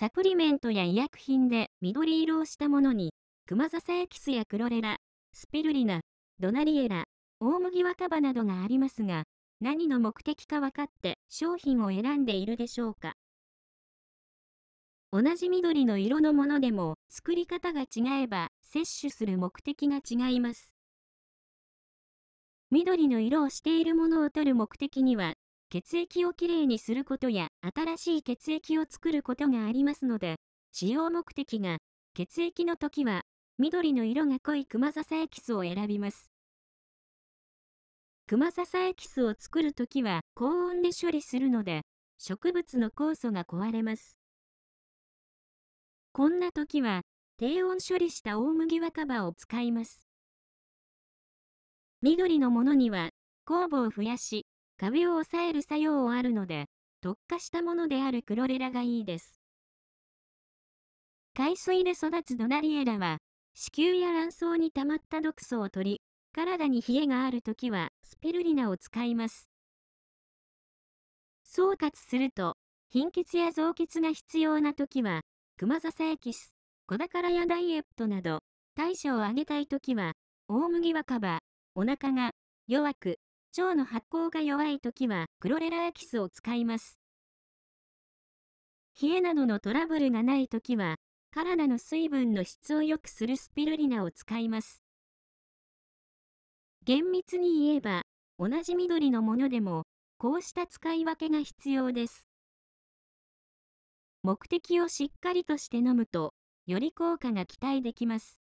サプリメントや医薬品で緑色をしたものに、クマザサエキスやクロレラ、スピルリナ、ドナリエラ、大麦若葉などがありますが、何の目的か分かって商品を選んでいるでしょうか同じ緑の色のものでも作り方が違えば摂取する目的が違います。緑の色をしているものを取る目的には血液をきれいにすることや新しい血液を作ることがありますので、使用目的が、血液の時は、緑の色が濃いクマサエキスを選びます。クマサエキスを作る時は高温で処理するので、植物の酵素が壊れます。こんな時は、低温処理した大麦若葉を使います。緑のものには、酵母を増やし、壁を抑える作用あるので、特化したものであるクロレラがいいです。海水で育つドナリエラは、子宮や卵巣に溜まった毒素を取り、体に冷えがあるときはスペルリナを使います。総括すると、貧血や増血が必要なときは、クマザサエキス、小宝やダイエットなど、代謝を上げたいときは、大麦若葉、お腹が弱く、腸の発酵が弱いときはクロレラエキスを使います。冷えなどのトラブルがないときは、体の水分の質を良くするスピルリナを使います。厳密に言えば、同じ緑のものでも、こうした使い分けが必要です。目的をしっかりとして飲むと、より効果が期待できます。